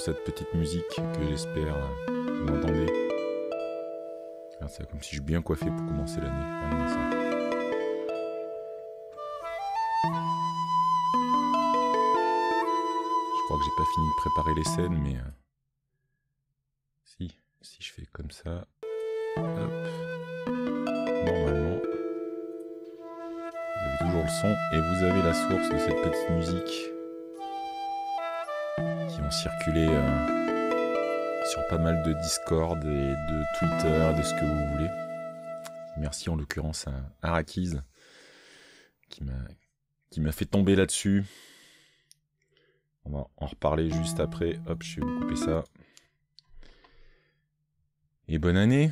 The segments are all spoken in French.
cette petite musique que j'espère euh, vous entendez. Ah, c'est comme si je suis bien coiffé pour commencer l'année. Ah, je crois que j'ai pas fini de préparer les scènes, mais euh, si, si je fais comme ça, normalement, vous avez toujours le son et vous avez la source de cette petite musique circuler euh, sur pas mal de Discord et de Twitter, de ce que vous voulez. Merci en l'occurrence à Arakiz qui m'a qui m'a fait tomber là-dessus. On va en reparler juste après. Hop, je vais vous couper ça. Et bonne année.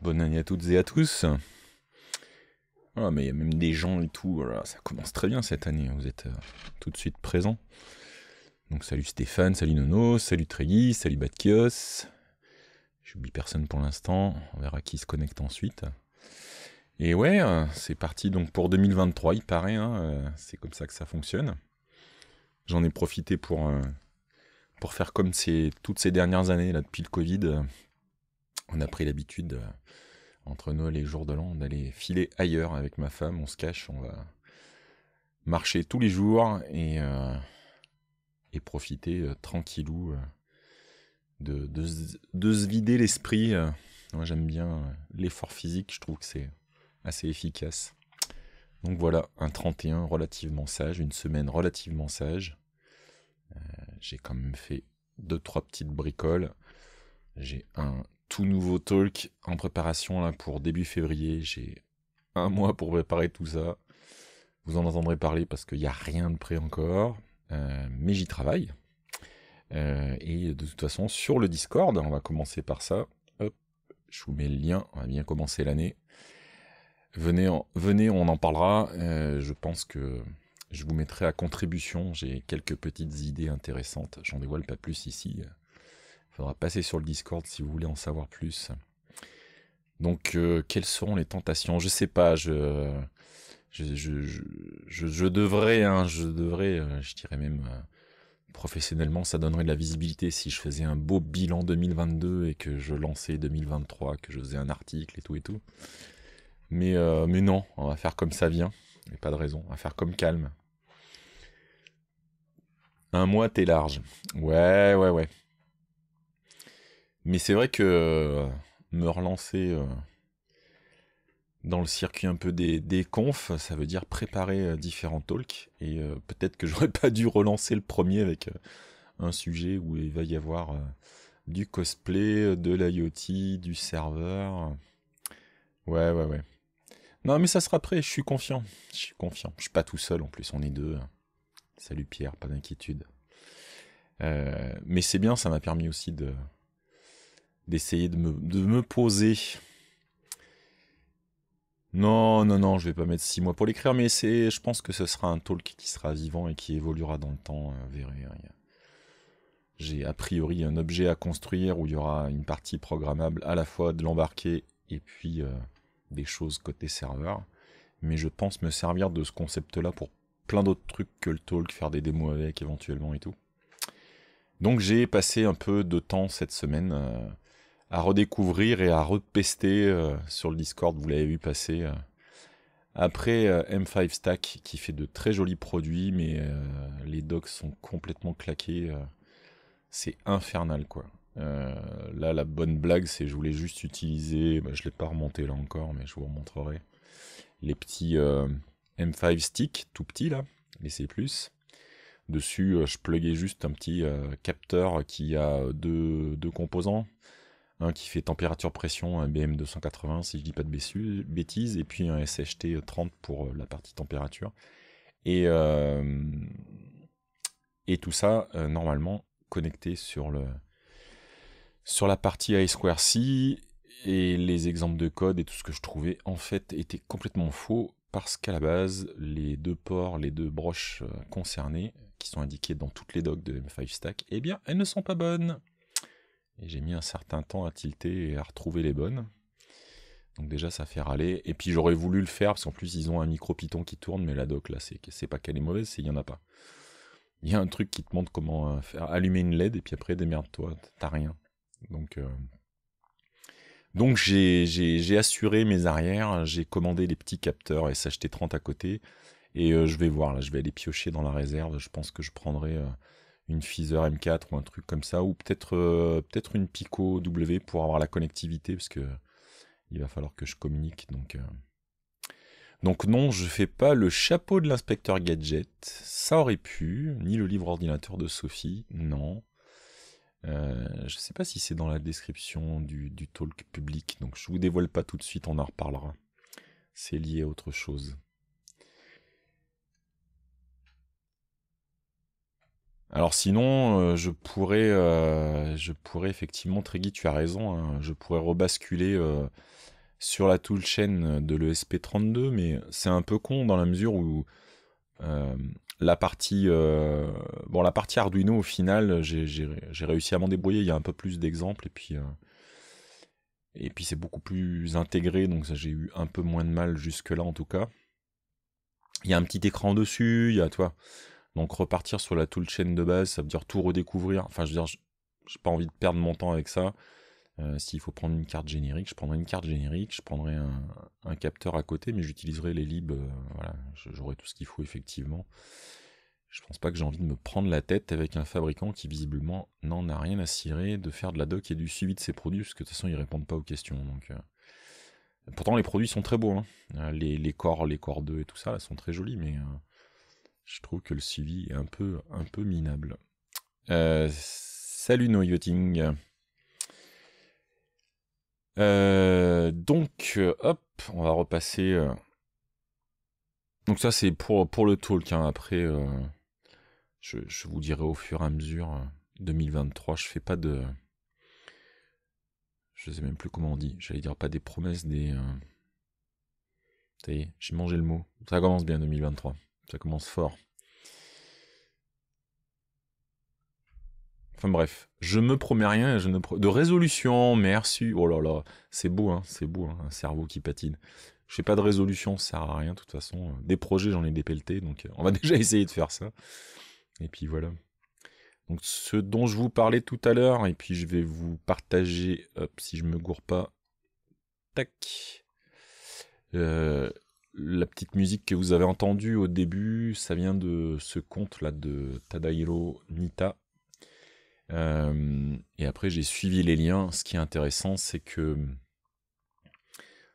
Bonne année à toutes et à tous. Ah, mais il y a même des gens et tout. Voilà, ça commence très bien cette année. Vous êtes euh, tout de suite présents. Donc salut Stéphane, salut Nono, salut Trégui, salut Batkios. J'oublie personne pour l'instant, on verra qui se connecte ensuite. Et ouais, euh, c'est parti donc pour 2023, il paraît, hein, euh, c'est comme ça que ça fonctionne. J'en ai profité pour, euh, pour faire comme toutes ces dernières années, là, depuis le Covid. On a pris l'habitude, entre Noël et jours jour de l'an, d'aller filer ailleurs avec ma femme. On se cache, on va marcher tous les jours et et profiter euh, tranquillou euh, de, de, se vider l'esprit. Euh. Moi, j'aime bien l'effort physique, je trouve que c'est assez efficace. Donc voilà, un 31 relativement sage, une semaine relativement sage. j'ai quand même fait deux trois petites bricoles. J'ai un tout nouveau talk en préparation là pour début février. J'ai un mois pour préparer tout ça. Vous en entendrez parler parce qu'il n'y a rien de prêt encore. Euh, mais j'y travaille. Euh, et de toute façon, sur le Discord, on va commencer par ça. je vous mets le lien, on va bien commencer l'année. Venez, on en parlera. Euh, je pense que je vous mettrai à contribution. J'ai quelques petites idées intéressantes. J'en dévoile pas plus ici. Il faudra passer sur le Discord si vous voulez en savoir plus. Donc, quelles seront les tentations Je sais pas. Je je, devrais, hein, je devrais, euh, je dirais même euh, professionnellement, ça donnerait de la visibilité si je faisais un beau bilan 2022 et que je lançais 2023, que je faisais un article et tout et tout. Mais, euh, mais non, on va faire comme ça vient. Et pas de raison, on va faire comme calme. Un mois, t'es large. Ouais, ouais, ouais. Mais c'est vrai que me relancer dans le circuit un peu des, confs, ça veut dire préparer euh, différents talks. Et euh, peut-être que j'aurais pas dû relancer le premier avec euh, un sujet où il va y avoir du cosplay, de l'IoT, du serveur. Ouais, ouais, ouais. Non, mais ça sera prêt, je suis confiant. Je suis confiant. Je suis pas tout seul en plus, on est deux. Salut Pierre, pas d'inquiétude. mais c'est bien, ça m'a permis aussi de d'essayer de me, de me poser non, non, non, je vais pas mettre 6 mois pour l'écrire, mais c'est, je pense que ce sera un talk qui sera vivant et qui évoluera dans le temps. Euh, j'ai a priori un objet à construire où il y aura une partie programmable à la fois de l'embarquer et puis euh, des choses côté serveur. Mais je pense me servir de ce concept-là pour plein d'autres trucs que le talk, faire des démos avec éventuellement et tout. Donc j'ai passé un peu de temps cette semaine. Euh, à redécouvrir et à repester euh, sur le Discord, vous l'avez vu passer. Euh. Après euh, M5 Stack qui fait de très jolis produits, mais les docks sont complètement claqués. c'est infernal quoi. là, la bonne blague, c'est je voulais juste utiliser, bah, je ne l'ai pas remonté là encore, mais je vous montrerai les petits M5 Stick, tout petit là, mais c'est plus. Dessus, je pluguais juste un petit capteur qui a deux, deux composants. Hein, qui fait température-pression, un BM280 si je dis pas de bêtises, et puis un SHT30 euh, pour euh, la partie température. Et, euh, et tout ça, normalement, connecté sur, le, sur la partie I2C, et les exemples de code et tout ce que je trouvais, en fait, étaient complètement faux, parce qu'à la base, les deux ports, les deux broches concernées, qui sont indiquées dans toutes les docs de M5 Stack, eh bien, elles ne sont pas bonnes. Et j'ai mis un certain temps à tilter et à retrouver les bonnes. Donc déjà, ça fait râler. Et puis j'aurais voulu le faire, parce qu'en plus, ils ont un micro Python qui tourne, mais la doc, là, c'est pas qu'elle est mauvaise, c'est il n'y en a pas. Il y a un truc qui te montre comment euh, faire allumer une LED, et puis après, démerde-toi, t'as rien. Donc, euh, Donc j'ai assuré mes arrières, j'ai commandé les petits capteurs et s'acheter 30 à côté, et euh, je vais voir, là, je vais aller piocher dans la réserve, je pense que je prendrai une Feather M4 ou un truc comme ça, ou peut-être euh, peut-être une Pico W pour avoir la connectivité, parce que il va falloir que je communique. Donc, euh. donc non, je fais pas le chapeau de l'inspecteur gadget, ça aurait pu, ni le livre ordinateur de Sophie, non. Je euh, je sais pas si c'est dans la description du, du talk public, donc je vous dévoile pas tout de suite, on en reparlera. C'est lié à autre chose. Alors sinon, euh, je pourrais, euh, je pourrais effectivement, Tréguy, tu as raison, hein, je pourrais rebasculer euh, sur la toolchain de l'ESP32, mais c'est un peu con dans la mesure où la partie, bon, la partie Arduino au final, j'ai réussi à m'en débrouiller. Il y a un peu plus d'exemples et puis. et puis c'est beaucoup plus intégré, donc ça, j'ai eu un peu moins de mal jusque-là en tout cas. Il y a un petit écran dessus, il y a, toi, donc repartir sur la toolchain de base, ça veut dire tout redécouvrir. Enfin, je veux dire, j'ai pas envie de perdre mon temps avec ça. Euh, s'il faut prendre une carte générique, je prendrai une carte générique, je prendrai un, capteur à côté, mais j'utiliserai les libs. Euh, voilà, j'aurai tout ce qu'il faut effectivement. Je pense pas que j'ai envie de me prendre la tête avec un fabricant qui visiblement n'en a rien à cirer de faire de la doc et du suivi de ses produits, parce que de toute façon ils répondent pas aux questions. Donc, euh. Pourtant les produits sont très beaux, hein. les, les corps, les corps 2 et tout ça là, sont très jolis, mais je trouve que le suivi est un peu, un peu minable. Euh, salut No Yachting. Euh, donc, hop, on va repasser. Euh. Donc ça, c'est pour, pour le talk. Hein. Après, je, je, vous dirai au fur et à mesure. 2023, je fais pas de... Je sais même plus comment on dit. J'allais dire pas des promesses, des... Ça y j'ai mangé le mot. Ça commence bien 2023. Ça commence fort. Enfin bref, je me promets rien, je ne de résolution, merci. Oh là là, c'est beau, hein, c'est beau, hein, un cerveau qui patine. Je n'ai pas de résolution, ça sert à rien de toute façon. Des projets, j'en ai dépelleté, donc euh, on va déjà essayer de faire ça. Et puis voilà. Donc ce dont je vous parlais tout à l'heure, et puis je vais vous partager, hop, si je me gourre pas, tac, euh, la petite musique que vous avez entendue au début, ça vient de ce conte là de Tadahiro Nita. Euh, et après, j'ai suivi les liens. Ce qui est intéressant, c'est que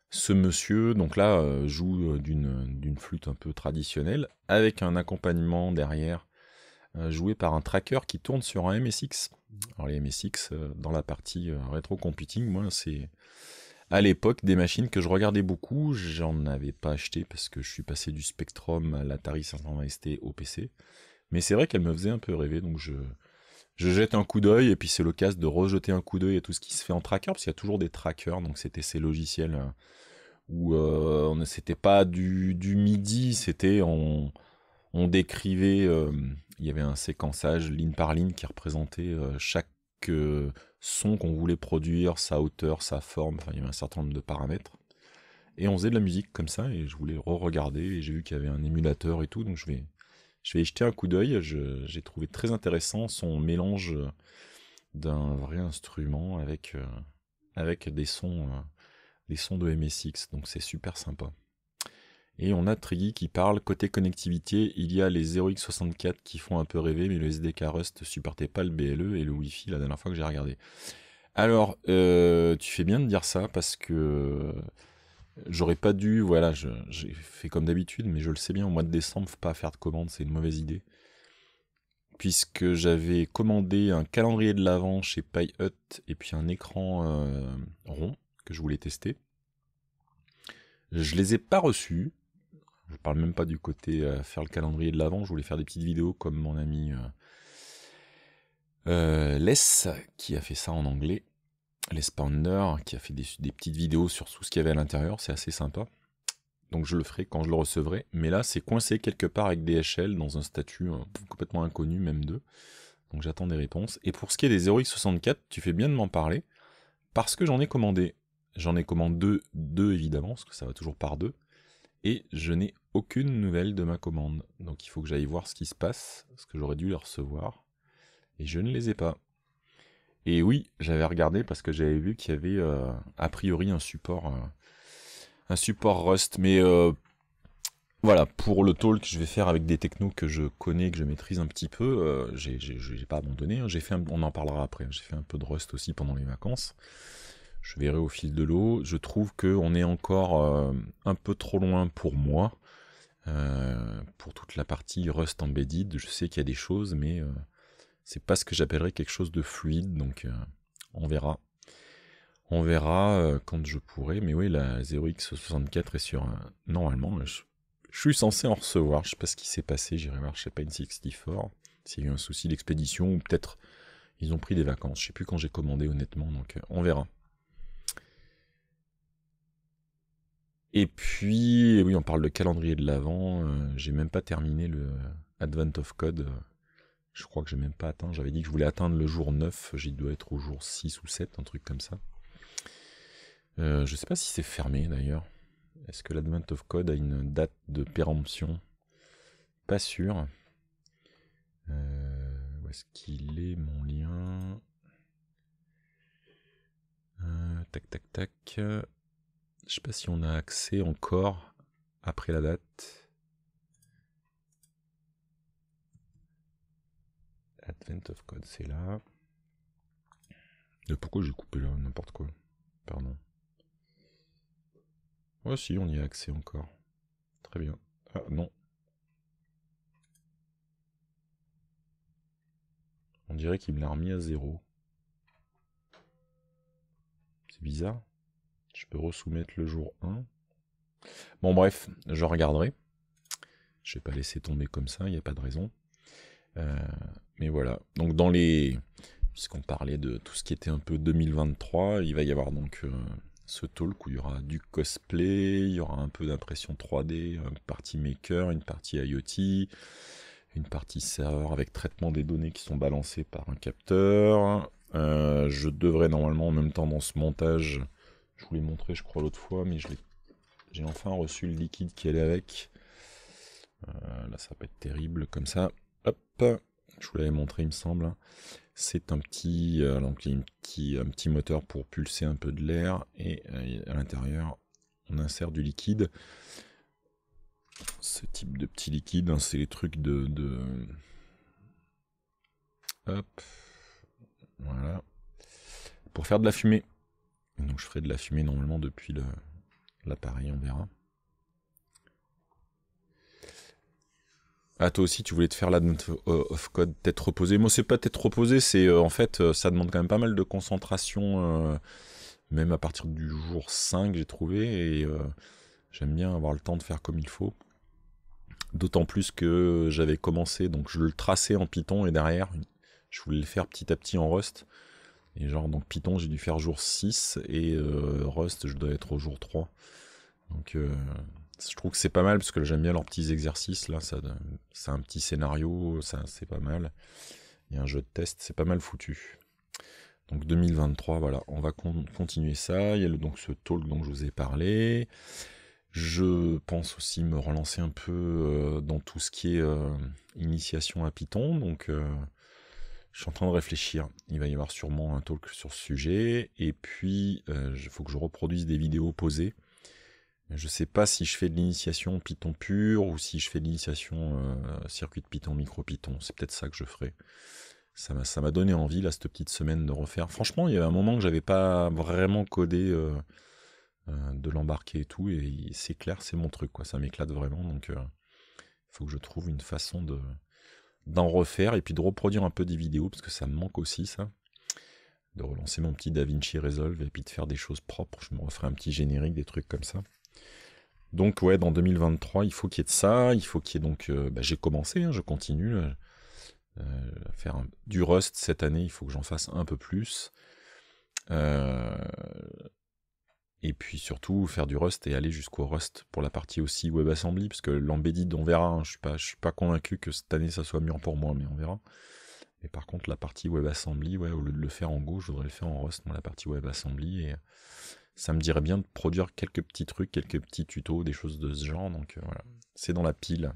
ce monsieur, donc là, euh, joue euh, d'une flûte un peu traditionnelle, avec un accompagnement derrière joué par un tracker qui tourne sur un MSX. Alors les MSX, dans la partie rétro computing, moi, c'est à l'époque des machines que je regardais beaucoup. J'en avais pas acheté parce que je suis passé du Spectrum à l'Atari 520 ST au PC. Mais c'est vrai qu'elles me faisaient un peu rêver, donc je, jette un coup d'œil et puis c'est l'occasion de rejeter un coup d'œil à tout ce qui se fait en tracker parce qu'il y a toujours des trackers, donc c'était ces logiciels euh, où euh, on ne c'était pas du, du midi, c'était on, on décrivait, euh, il y avait un séquençage ligne par ligne qui représentait chaque son qu'on voulait produire, sa hauteur, sa forme, enfin il y avait un certain nombre de paramètres. Et on faisait de la musique comme ça, et je voulais re-regarder, et j'ai vu qu'il y avait un émulateur et tout, donc je vais, je vais jeter un coup d'œil. J'ai trouvé très intéressant son mélange d'un vrai instrument avec, euh, avec des sons, euh, des sons de MSX, donc c'est super sympa. Et on a Triggy qui parle, côté connectivité, il y a les 0x64 qui font un peu rêver, mais le SDK Rust ne supportait pas le BLE et le Wi-Fi la dernière fois que j'ai regardé. Alors, euh, tu fais bien de dire ça parce que euh, j'aurais pas dû, voilà, j'ai fait comme d'habitude, mais je le sais bien, au mois de décembre, faut pas faire de commande, c'est une mauvaise idée. Puisque j'avais commandé un calendrier de l'avant chez PyHut et puis un écran euh, rond que je voulais tester. Je les ai pas reçus, je ne parle même pas du côté euh, faire le calendrier de l'avant, je voulais faire des petites vidéos comme mon ami euh, euh, Les qui a fait ça en anglais. Les Pounder qui a fait des, petites vidéos sur tout ce qu'il y avait à l'intérieur, c'est assez sympa. Donc je le ferai quand je le recevrai. Mais là, c'est coincé quelque part avec DHL dans un statut complètement inconnu, même d'eux. Donc j'attends des réponses. Et pour ce qui est des 0x64, tu fais bien de m'en parler. Parce que j'en ai commandé. J'en ai commandé deux, deux évidemment, parce que ça va toujours par deux et je n'ai aucune nouvelle de ma commande. Donc il faut que j'aille voir ce qui se passe, ce que j'aurais dû recevoir, et je ne les ai pas. Et oui, j'avais regardé parce que j'avais vu qu'il y avait euh, a priori un support, euh, un support Rust, mais euh, voilà, pour le talk que je vais faire avec des technos que je connais, que je maîtrise un petit peu, j'ai pas abandonné, hein. j'ai fait on en parlera après, j'ai fait un peu de Rust aussi pendant les vacances. Je verrai au fil de l'eau. Je trouve qu'on est encore euh, un peu trop loin pour moi. Euh, pour toute la partie Rust Embedded, je sais qu'il y a des choses, mais euh, ce n'est pas ce que j'appellerais quelque chose de fluide, donc on verra. On verra quand je pourrai, mais oui, la 0x64 est sur... Normalement, je... suis censé en recevoir, je sais pas ce qui s'est passé, j'irai voir chez une 64 s'il y a eu un souci d'expédition, ou peut-être ils ont pris des vacances, je sais plus quand j'ai commandé honnêtement, donc on verra. Et puis, oui, on parle de calendrier de l'Avent. Euh, j'ai même pas terminé le Advent of Code. Je crois que j'ai même pas atteint. J'avais dit que je voulais atteindre le jour 9. J'y dois être au jour 6 ou 7, un truc comme ça. Euh, je sais pas si c'est fermé d'ailleurs. Est-ce que l'Advent of Code a une date de péremption Pas sûr. Euh, où est-ce qu'il est mon lien euh, Tac tac tac. Je sais pas si on a accès encore après la date. Advent of Code, c'est là. pourquoi j'ai coupé là N'importe quoi. Pardon. Ouais, si, on y a accès encore. Très bien. Ah, non. On dirait qu'il me l'a remis à zéro. C'est bizarre. Je peux resoumettre le jour 1. Bon bref, je regarderai. Je vais pas laisser tomber comme ça, il n'y a pas de raison. Euh, mais voilà. Donc dans les. Puisqu'on parlait de tout ce qui était un peu 2023, il va y avoir donc euh, ce talk où il y aura du cosplay, il y aura un peu d'impression 3D, une partie maker, une partie IoT, une partie serveur avec traitement des données qui sont balancées par un capteur. Euh, je devrais normalement en même temps dans ce montage je vous l'ai montré, je crois, l'autre fois, mais j'ai enfin reçu le liquide qui allait avec. Euh, là, ça va être terrible comme ça. Hop, je vous l'avais montré, il me semble. Hein. C'est un euh, petit, un petit, moteur pour pulser un peu de l'air et euh, à l'intérieur, on insère du liquide. Ce type de petit liquide, hein, c'est les trucs de, de... Hop, voilà, pour faire de la fumée. Donc je ferai de la fumée normalement depuis l'appareil, on verra. Ah toi aussi tu voulais te faire la note off code tête reposée. Moi c'est pas tête reposée, c'est euh, en fait euh, ça demande quand même pas mal de concentration, euh, même à partir du jour 5 j'ai trouvé, et j'aime bien avoir le temps de faire comme il faut. D'autant plus que j'avais commencé, donc je le traçais en Python et derrière je voulais le faire petit à petit en Rust. Et genre, donc Python, j'ai dû faire jour 6 et euh, Rust, je dois être au jour 3. Donc, euh, je trouve que c'est pas mal parce que j'aime bien leurs petits exercices. Là, ça, c'est un petit scénario, ça, c'est pas mal. Il y a un jeu de test, c'est pas mal foutu. Donc 2023, voilà, on va continuer ça. Il y a donc ce talk dont je vous ai parlé. Je pense aussi me relancer un peu euh, dans tout ce qui est initiation à Python. Donc je suis en train de réfléchir. Il va y avoir sûrement un talk sur ce sujet. Et puis, il euh, faut que je reproduise des vidéos posées. Je ne sais pas si je fais de l'initiation Python pur ou si je fais de l'initiation euh, circuit de Python, micro Python. C'est peut-être ça que je ferai. Ça m'a, donné envie, là, cette petite semaine de refaire. Franchement, il y a un moment que je n'avais pas vraiment codé euh, de l'embarquer et tout. Et c'est clair, c'est mon truc, quoi. Ça m'éclate vraiment. Donc, il faut que je trouve une façon de, d'en refaire et puis de reproduire un peu des vidéos parce que ça me manque aussi ça. De relancer mon petit DaVinci Resolve et puis de faire des choses propres. Je me referai un petit générique, des trucs comme ça. Donc ouais, dans 2023, il faut qu'il y ait de ça. Il faut qu'il y ait donc... Euh, bah, j'ai commencé, hein, je continue à euh, euh, faire du Rust cette année. Il faut que j'en fasse un peu plus. Et puis surtout faire du Rust et aller jusqu'au Rust pour la partie aussi WebAssembly, parce que l'embedded, on verra. Hein, je ne suis pas convaincu que cette année ça soit mieux pour moi, mais on verra. Mais par contre, la partie WebAssembly, ouais, au lieu de le faire en Go, je voudrais le faire en Rust, dans la partie WebAssembly. Et ça me dirait bien de produire quelques petits trucs, quelques petits tutos, des choses de ce genre. Donc euh, voilà, c'est dans la pile.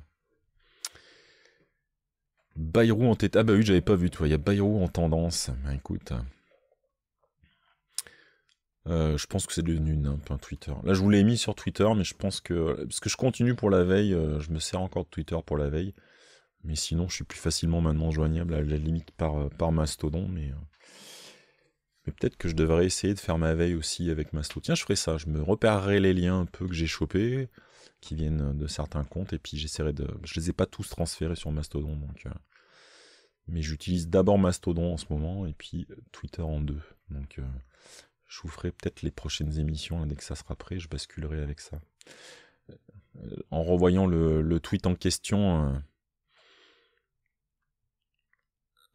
Bayrou en tête. Ah bah oui, j'avais pas vu, toi. Il y a Bayrou en tendance. Bah, écoute. Euh, je pense que c'est devenu une un Twitter. Là, je vous l'ai mis sur Twitter, mais je pense que. Parce que je continue pour la veille, euh, je me sers encore de Twitter pour la veille. Mais sinon, je suis plus facilement maintenant joignable, à la limite par, euh, Mastodon. Mais, peut-être que je devrais essayer de faire ma veille aussi avec Mastodon. Tiens, je ferai ça. Je me repérerai les liens un peu que j'ai chopés, qui viennent de certains comptes. Et puis, j'essaierai de. Je les ai pas tous transférés sur Mastodon. Donc, Mais j'utilise d'abord Mastodon en ce moment, et puis Twitter en deux. Donc je vous ferai peut-être les prochaines émissions, dès que ça sera prêt, je basculerai avec ça. Euh, en revoyant le, tweet en question. Euh,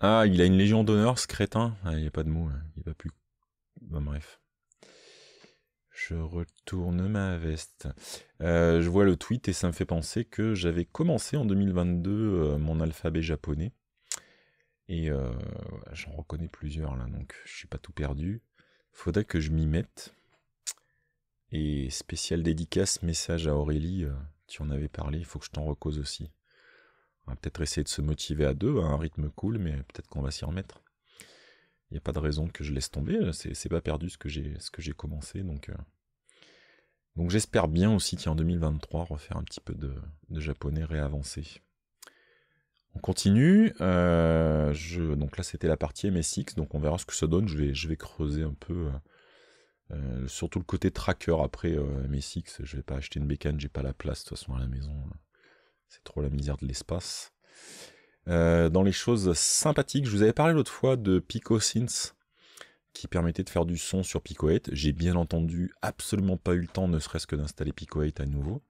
ah, il a une légion d'honneur, ce crétin. Ah, il n'y a pas de mot, hein. il pas plus. bref. Je retourne ma veste. Euh, je vois le tweet et ça me fait penser que j'avais commencé en 2022 mon alphabet japonais. Et j'en reconnais plusieurs là, donc je suis pas tout perdu. Faudrait que je m'y mette. Et spécial dédicace, message à Aurélie, euh, tu en avais parlé, il faut que je t'en recose aussi. On va peut-être essayer de se motiver à deux, à un rythme cool, mais peut-être qu'on va s'y remettre. Il n'y a pas de raison que je laisse tomber, euh, c'est pas perdu ce que j'ai commencé, donc... Euh. Donc j'espère bien aussi, qu'en 2023, refaire un petit peu de, de japonais réavancé. On continue. Euh, je, donc là, c'était la partie MSX. Donc on verra ce que ça donne. Je vais, creuser un peu. Euh, euh, surtout le côté tracker. Après MSX, je vais pas acheter une bécane. J'ai pas la place de toute façon à la maison. C'est trop la misère de l'espace. dans les choses sympathiques, je vous avais parlé l'autre fois de Pico qui permettait de faire du son sur Pico 8. J'ai bien entendu absolument pas eu le temps, ne serait-ce que d'installer Pico 8 à nouveau.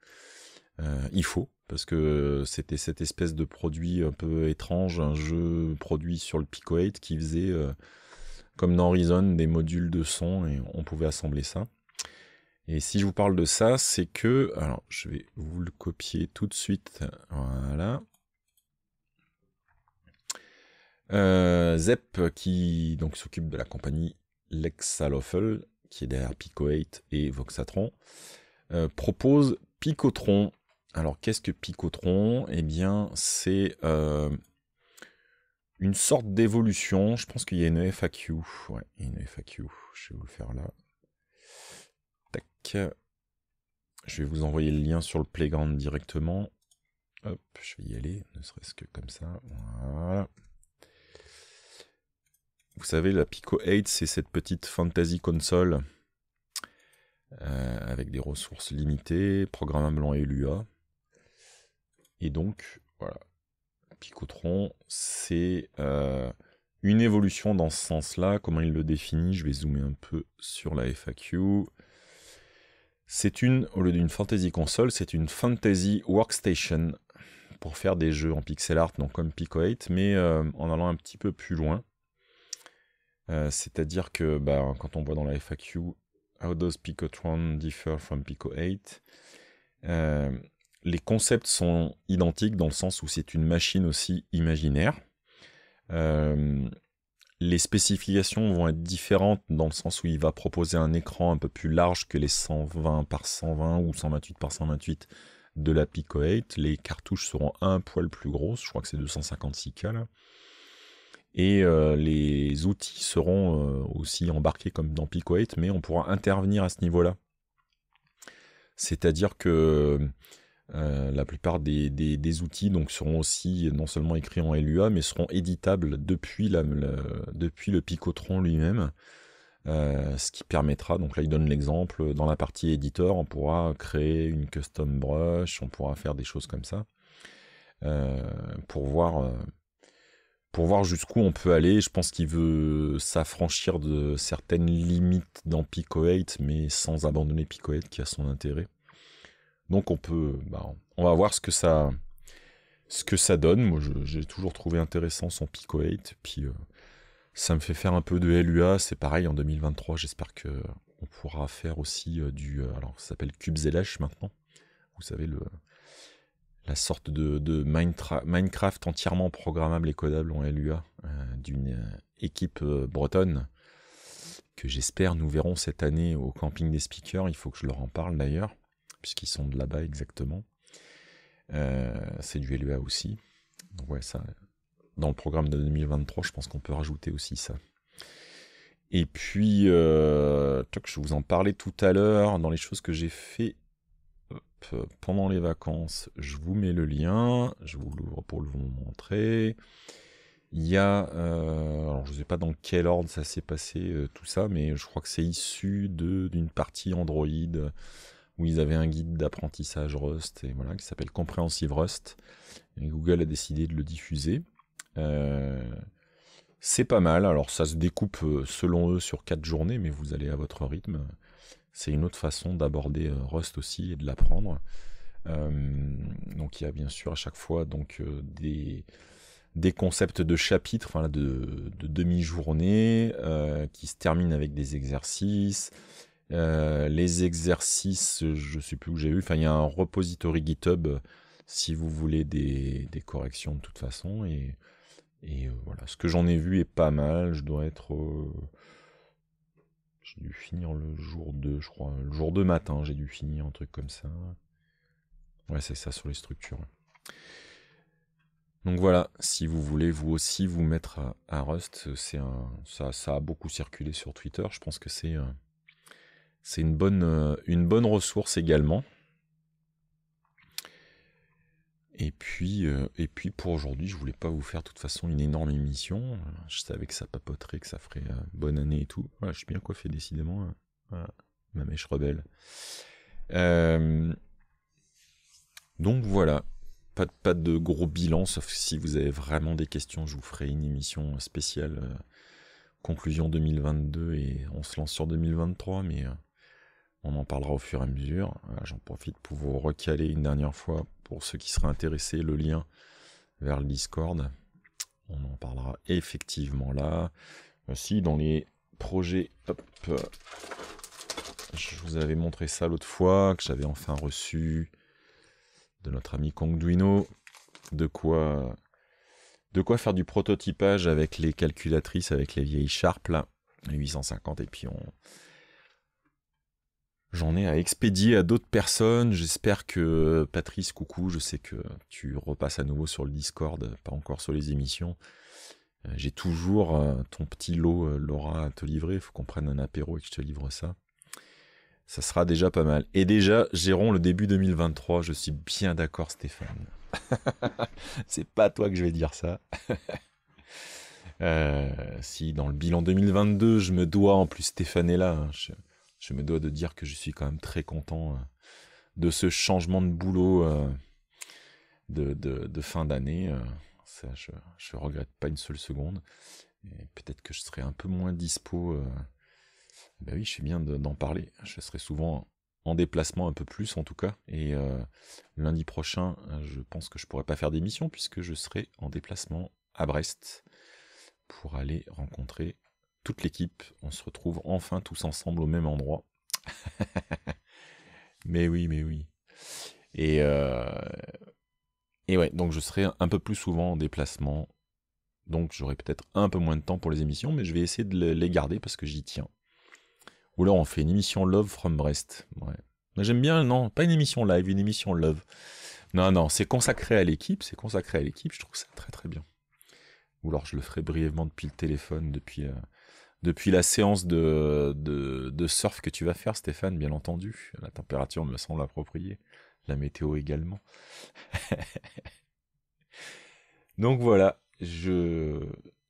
il faut, parce que c'était cette espèce de produit un peu étrange, un jeu produit sur le Pico 8 qui faisait, euh, comme dans Horizon, des modules de son et on pouvait assembler ça. Et si je vous parle de ça, c'est que, alors je vais vous le copier tout de suite, voilà. Euh, Zepp qui donc s'occupe de la compagnie Lexalofel, qui est derrière Pico 8 et Voxatron, euh, propose Picotron, alors qu'est-ce que Picotron Eh bien c'est euh, une sorte d'évolution. Je pense qu'il y a une FAQ. Ouais, une FAQ. Je vais vous le faire là. Tac. Je vais vous envoyer le lien sur le Playground directement. Hop, je vais y aller, ne serait-ce que comme ça. Voilà. Vous savez, la Pico 8, c'est cette petite fantasy console euh, avec des ressources limitées, programmable en LUA. Et donc, voilà, Picotron, c'est euh, une évolution dans ce sens-là. Comment il le définit Je vais zoomer un peu sur la FAQ. C'est une, au lieu d'une fantasy console, c'est une fantasy workstation pour faire des jeux en pixel art, donc comme Pico 8, mais euh, en allant un petit peu plus loin. Euh, c'est-à-dire que bah, quand on voit dans la FAQ How does Picotron differ from Pico 8 les concepts sont identiques dans le sens où c'est une machine aussi imaginaire. Euh, les spécifications vont être différentes dans le sens où il va proposer un écran un peu plus large que les 120 par 120 ou 128 par 128 de la Pico 8. Les cartouches seront un poil plus grosses, je crois que c'est 256K là. Et euh, les outils seront euh, aussi embarqués comme dans Pico mais on pourra intervenir à ce niveau-là. C'est-à-dire que euh, la plupart des, outils donc, seront aussi non seulement écrits en LUA, mais seront éditables depuis, depuis le Picotron lui-même. Euh, ce qui permettra, donc là il donne l'exemple, dans la partie éditeur, on pourra créer une custom brush, on pourra faire des choses comme ça, euh, pour voir, pour voir jusqu'où on peut aller. Je pense qu'il veut s'affranchir de certaines limites dans Pico 8, mais sans abandonner Pico 8 qui a son intérêt. Donc on peut, bah, on va voir ce que ça, ce que ça donne. Moi, j'ai toujours trouvé intéressant son Pico 8. Puis euh, ça me fait faire un peu de LUA. C'est pareil en 2023. J'espère que on pourra faire aussi euh, du, euh, alors ça s'appelle Cube maintenant. Vous savez le la sorte de, Minecraft entièrement programmable et codable en LUA d'une équipe bretonne que j'espère nous verrons cette année au camping des speakers. Il faut que je leur en parle d'ailleurs puisqu'ils sont de là-bas exactement. Euh, c'est du LEA aussi. Donc ouais, ça, dans le programme de 2023, je pense qu'on peut rajouter aussi ça. Et puis, euh, je vous en parlais tout à l'heure dans les choses que j'ai fait pendant les vacances. Je vous mets le lien, je vous l'ouvre pour vous montrer. Il y a, euh, alors je ne sais pas dans quel ordre ça s'est passé tout ça, mais je crois que c'est issu d'une partie Android où ils avaient un guide d'apprentissage Rust et voilà qui s'appelle Comprehensive Rust. Et Google a décidé de le diffuser. Euh, c'est pas mal. Alors ça se découpe euh, selon eux sur quatre journées, mais vous allez à votre rythme. C'est une autre façon d'aborder euh, Rust aussi et de l'apprendre. donc il y a bien sûr à chaque fois donc des concepts de chapitres, de, demi-journée, qui se terminent avec des exercices, euh, les exercices, je sais plus où j'ai eu. Enfin, il y a un repository GitHub euh, si vous voulez des, corrections de toute façon. Et, euh, voilà, ce que j'en ai vu est pas mal. Je dois être. j'ai dû finir le jour 2, je crois. Le jour 2 matin, j'ai dû finir un truc comme ça. Ouais, c'est ça sur les structures. Donc voilà, si vous voulez vous aussi vous mettre à, Rust, c'est ça, ça a beaucoup circulé sur Twitter. Je pense que c'est. C'est une bonne, euh, une bonne ressource également. Et puis, euh, et puis pour aujourd'hui, je voulais pas vous faire de toute façon une énorme émission. Euh, je savais que ça papoterait, que ça ferait bonne année et tout. je suis bien coiffé décidément. Hein. ma mèche rebelle. donc voilà, pas de, pas de, gros bilan, sauf si vous avez vraiment des questions, je vous ferai une émission spéciale conclusion 2022 et on se lance sur 2023. Mais on en parlera au fur et à mesure. Euh, j'en profite pour vous recaler une dernière fois pour ceux qui seraient intéressés le lien vers le Discord. On en parlera effectivement là. Aussi dans les projets, je vous avais montré ça l'autre fois, que j'avais enfin reçu de notre ami Kongduino. De quoi, de quoi faire du prototypage avec les calculatrices, avec les vieilles Sharp là, les 850, et puis on, j'en ai à expédier à d'autres personnes. J'espère que Patrice, coucou, je sais que tu repasses à nouveau sur le Discord, pas encore sur les émissions. Euh, j'ai toujours euh, ton petit lot, euh, Laura, à te livrer. Il faut qu'on prenne un apéro et que je te livre ça. Ça sera déjà pas mal. Et déjà, Géron, le début 2023, je suis bien d'accord, Stéphane. C'est pas toi que je vais dire ça. si dans le bilan 2022, je me dois, en plus Stéphane est là, hein, je me dois de dire que je suis quand même très content euh, de ce changement de boulot euh, de, fin d'année. Euh. Ça, je ne regrette pas une seule seconde. Et peut-être que je serai un peu moins dispo. Ben oui, je suis bien d'en parler. Je serai souvent en déplacement un peu plus en tout cas. Et lundi prochain, je pense que je ne pourrai pas faire d'émission puisque je serai en déplacement à Brest pour aller rencontrer toute l'équipe. On se retrouve enfin tous ensemble au même endroit. mais oui, mais oui. Et, euh, et ouais, donc je serai un peu plus souvent en déplacement. Donc j'aurai peut-être un peu moins de temps pour les émissions, mais je vais essayer de les garder parce que j'y tiens. Ou alors on fait une émission Love from Brest. Ouais. J'aime bien, non, pas une émission live, une émission Love. Non, non, c'est consacré à l'équipe, c'est consacré à l'équipe, je trouve ça très très bien. Ou alors je le ferai brièvement depuis le téléphone, depuis, euh, depuis la séance de, de, surf que tu vas faire, Stéphane, bien entendu. La température me semble appropriée. La météo également. Donc voilà, je,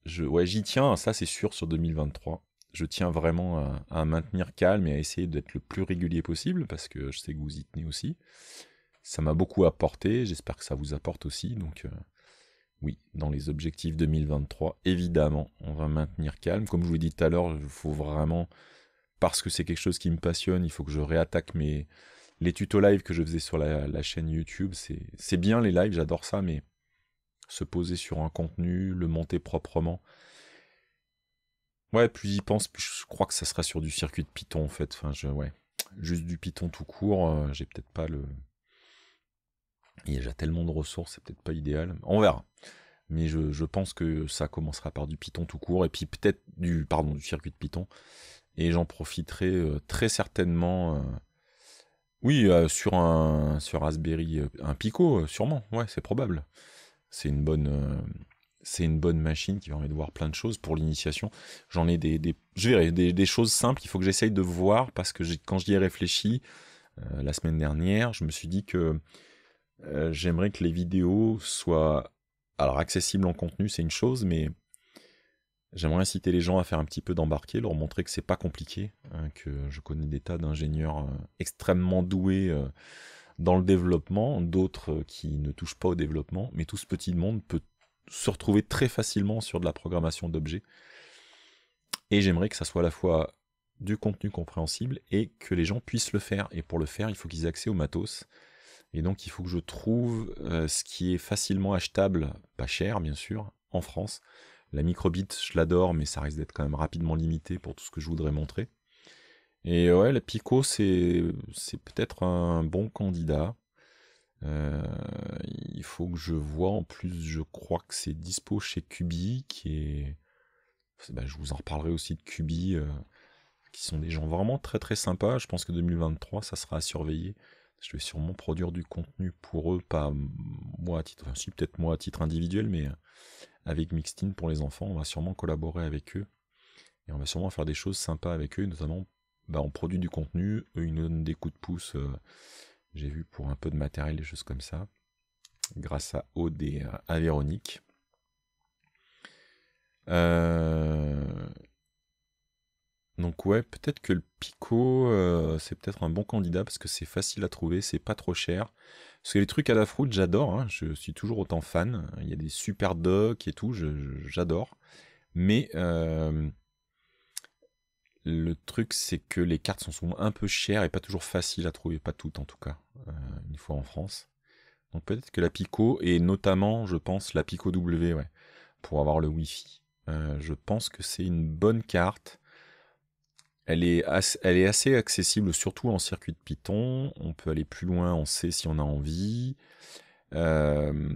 je, ouais, j'y tiens, ça c'est sûr sur 2023. Je tiens vraiment à, maintenir calme et à essayer d'être le plus régulier possible parce que je sais que vous y tenez aussi. Ça m'a beaucoup apporté, j'espère que ça vous apporte aussi. Donc euh, oui, dans les objectifs 2023, évidemment, on va maintenir calme. Comme je vous l'ai dit tout à l'heure, il faut vraiment, parce que c'est quelque chose qui me passionne, il faut que je réattaque mes, les tutos live que je faisais sur la, chaîne YouTube. C'est bien les lives, j'adore ça, mais se poser sur un contenu, le monter proprement. Ouais, plus j'y pense, plus je crois que ça sera sur du circuit de Python en fait. Enfin, je, ouais, juste du Python tout court, euh, j'ai peut-être pas le, il y a déjà tellement de ressources, c'est peut-être pas idéal. On verra. Mais je, pense que ça commencera par du Python tout court, et puis peut-être du, pardon, du circuit de Python. Et j'en profiterai euh, très certainement. Euh, oui, euh, sur un sur Raspberry, un Pico, sûrement. Ouais, c'est probable. C'est une bonne c'est une bonne machine qui permet de voir plein de choses pour l'initiation. J'en ai des, des je des, choses simples qu'il faut que j'essaye de voir parce que quand j'y ai réfléchi la semaine dernière, je me suis dit que euh, j'aimerais que les vidéos soient... Alors accessibles en contenu, c'est une chose, mais j'aimerais inciter les gens à faire un petit peu d'embarquer, leur montrer que c'est pas compliqué, hein, que je connais des tas d'ingénieurs euh, extrêmement doués euh, dans le développement, d'autres qui ne touchent pas au développement, mais tout ce petit monde peut se retrouver très facilement sur de la programmation d'objets. Et j'aimerais que ça soit à la fois du contenu compréhensible et que les gens puissent le faire. Et pour le faire, il faut qu'ils aient accès au matos. Et donc il faut que je trouve euh, ce qui est facilement achetable, pas cher bien sûr, en France. La microbit, je l'adore, mais ça risque d'être quand même rapidement limité pour tout ce que je voudrais montrer. Et ouais, la Pico, c'est peut-être un bon candidat. Euh, il faut que je vois en plus, je crois que c'est dispo chez Cubi, qui est... Bah, je vous en reparlerai aussi de Cubi, euh, qui sont des gens vraiment très très sympas. Je pense que 2023, ça sera à surveiller je vais sûrement produire du contenu pour eux, pas moi à titre, enfin, si peut-être moi à titre individuel, mais euh, avec Mixtine pour les enfants, on va sûrement collaborer avec eux et on va sûrement faire des choses sympas avec eux, notamment bah, on produit du contenu, eux ils nous donnent des coups de pouce, euh, j'ai vu pour un peu de matériel, des choses comme ça, grâce à Aude et euh, à Véronique. Euh, donc ouais, peut-être que le Pico, euh, c'est peut-être un bon candidat parce que c'est facile à trouver, c'est pas trop cher. Parce que les trucs à la fruit, j'adore, hein. je suis toujours autant fan. Il y a des super docs et tout, j'adore. Mais euh, le truc, c'est que les cartes sont souvent un peu chères et pas toujours faciles à trouver, pas toutes en tout cas, euh, une fois en France. Donc peut-être que la Pico, et notamment, je pense, la Pico W, ouais, pour avoir le Wi-Fi. je pense que c'est une bonne carte elle est, assez, accessible, surtout en circuit de Python. On peut aller plus loin on sait si on a envie. Euh,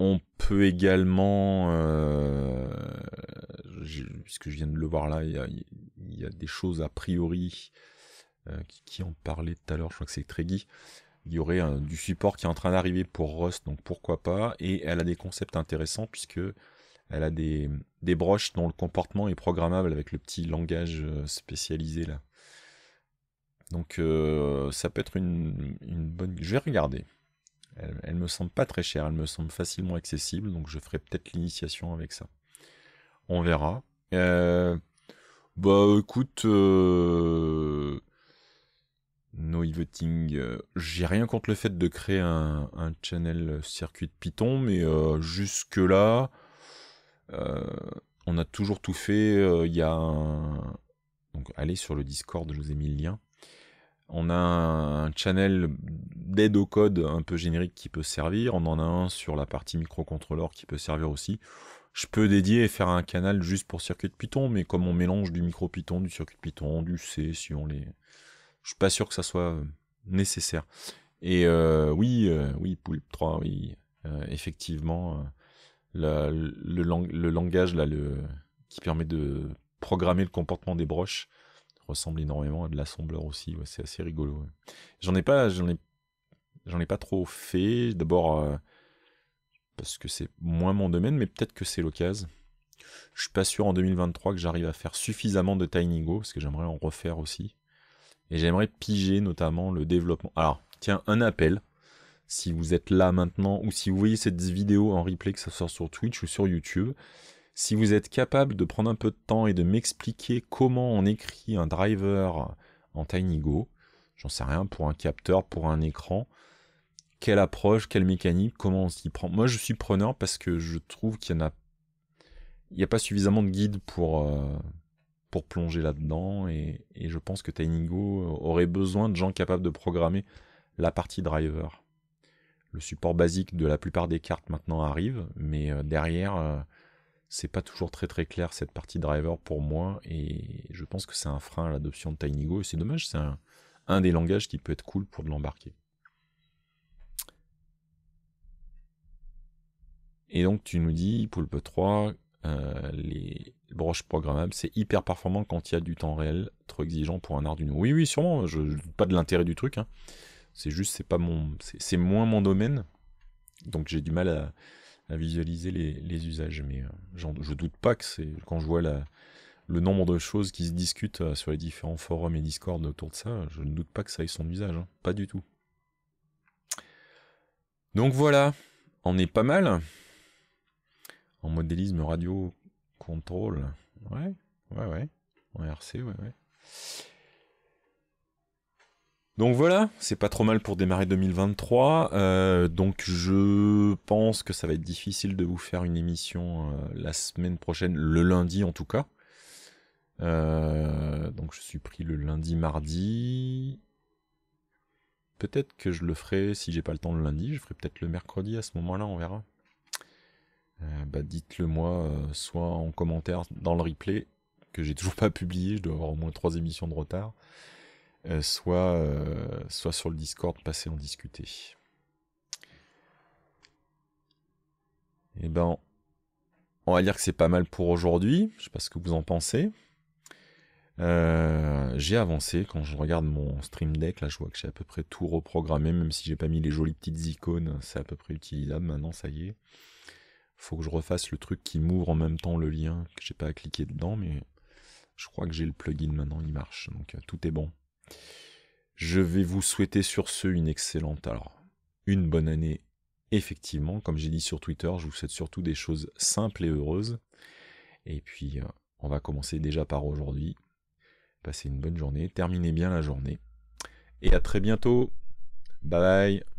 on peut également, euh, puisque je viens de le voir là, il y a, des choses a priori euh, qui, en parlait tout à l'heure, je crois que c'est Tregui. Il y aurait du support qui est en train d'arriver pour Rust, donc pourquoi pas. Et elle a des concepts intéressants puisque elle a des, broches dont le comportement est programmable avec le petit langage euh, spécialisé là. Donc euh, ça peut être une, bonne... Je vais regarder. Elle, me semble pas très chère, elle me semble facilement accessible, donc je ferai peut-être l'initiation avec ça. On verra. Euh, bah écoute... Noivoting. j'ai rien contre le fait de créer un, un channel circuit de Python, mais jusque-là, euh, on a toujours tout fait. Euh, il y a Donc allez sur le Discord, je vous ai mis le lien. On a un channel d'aide au code un peu générique qui peut servir. On en a un sur la partie microcontrôleur qui peut servir aussi. Je peux dédier et faire un canal juste pour circuit de Python, mais comme on mélange du micro Python, du circuit Python, du C, si on les. Je suis pas sûr que ça soit euh, nécessaire. Et oui, oui, Poulpe 3, oui, effectivement le, le, langage là, le, qui permet de programmer le comportement des broches ressemble énormément à de l'assembleur aussi. c'est assez rigolo. J'en ai pas, j'en ai, j'en ai pas trop fait. D'abord euh, parce que c'est moins mon domaine, mais peut-être que c'est l'occasion. Je suis pas sûr en 2023 que j'arrive à faire suffisamment de go parce que j'aimerais en refaire aussi. Et j'aimerais piger notamment le développement. Alors, tiens, un appel si vous êtes là maintenant ou si vous voyez cette vidéo en replay que ça sort sur Twitch ou sur YouTube, si vous êtes capable de prendre un peu de temps et de m'expliquer comment on écrit un driver en TinyGo, j'en sais rien, pour un capteur, pour un écran, quelle approche, quelle mécanique, comment on s'y prend. Moi, je suis preneur parce que je trouve qu'il n'y a... a, pas suffisamment de guides pour, euh, pour plonger là-dedans et, et je pense que TinyGo aurait besoin de gens capables de programmer la partie driver le support basique de la plupart des cartes maintenant arrive, mais euh, derrière, euh, c'est pas toujours très très clair cette partie driver pour moi, et je pense que c'est un frein à l'adoption de TinyGo, et c'est dommage, c'est un, des langages qui peut être cool pour de l'embarquer. Et donc tu nous dis, Poulpe 3, euh, les broches programmables, c'est hyper performant quand il y a du temps réel, trop exigeant pour un Arduino. Oui, oui, sûrement, je pas de l'intérêt du truc, hein. C'est juste, c'est pas mon, c'est moins mon domaine, donc j'ai du mal à, visualiser les, usages. Mais euh, je je doute pas que c'est quand je vois le nombre de choses qui se discutent euh, sur les différents forums et Discord autour de ça, je ne doute pas que ça ait son usage, hein. pas du tout. Donc voilà, on est pas mal en modélisme radio contrôle. Ouais, ouais, ouais. En RC, ouais, ouais. Donc voilà, c'est pas trop mal pour démarrer 2023. Euh, donc je pense que ça va être difficile de vous faire une émission euh, la semaine prochaine, le lundi en tout cas. Euh, donc je suis pris le lundi, mardi. Peut-être que je le ferai si j'ai pas le temps le lundi, je ferai peut-être le mercredi à ce moment-là, on verra. bah dites-le moi, soit en commentaire dans le replay que j'ai toujours pas publié, je dois avoir au moins trois émissions de retard. Euh, soit, euh, soit sur le Discord, passer en discuter. et eh ben, on va dire que c'est pas mal pour aujourd'hui. Je sais pas ce que vous en pensez. Euh, j'ai avancé quand je regarde mon stream deck. Là, je vois que j'ai à peu près tout reprogrammé, même si j'ai pas mis les jolies petites icônes. C'est à peu près utilisable maintenant, ça y est. Faut que je refasse le truc qui m'ouvre en même temps le lien que j'ai pas à cliquer dedans, mais je crois que j'ai le plugin maintenant, il marche. Donc tout est bon. Je vais vous souhaiter sur ce une excellente, alors une bonne année, effectivement. Comme j'ai dit sur Twitter, je vous souhaite surtout des choses simples et heureuses. Et puis, euh, on va commencer déjà par aujourd'hui. Passez une bonne journée, terminez bien la journée. Et à très bientôt. Bye bye.